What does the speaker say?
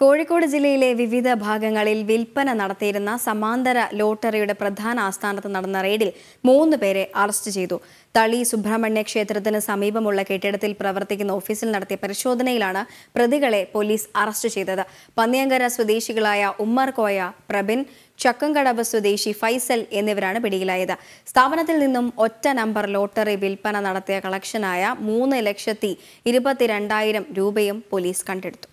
കോഴിക്കോട് ജില്ലയിലെ വിവിധ ഭാഗങ്ങളിൽ വിൽപ്പന നടത്തിയിരുന്ന സമാന്തര ലോട്ടറിയുടെ പ്രധാന ആസ്ഥാനത്ത് നടന്ന റെയ്ഡിൽ മൂന്ന് പേരെ അറസ്റ്റ് ചെയ്തു തളി സുബ്രഹ്മണ്യ ക്ഷേത്രത്തിന് സമീപമുള്ള കെട്ടിടത്തിൽ പ്രവർത്തിക്കുന്ന ഓഫീസിൽ നടത്തിയ പരിശോധനയിലാണ് പ്രതികളെ പോലീസ് അറസ്റ്റ് ചെയ്തത് പന്നിയങ്കര സ്വദേശികളായ ഉമ്മർ കോയ പ്രബിൻ ചക്കംകടവ് സ്വദേശി ഫൈസൽ എന്നിവരാണ് പിടിയിലായത് സ്ഥാപനത്തിൽ നിന്നും ഒറ്റ നമ്പർ ലോട്ടറി വിൽപ്പന നടത്തിയ കളക്ഷനായ മൂന്ന് ലക്ഷത്തി ഇരുപത്തിരണ്ടായിരം രൂപയും പോലീസ് കണ്ടെടുത്തു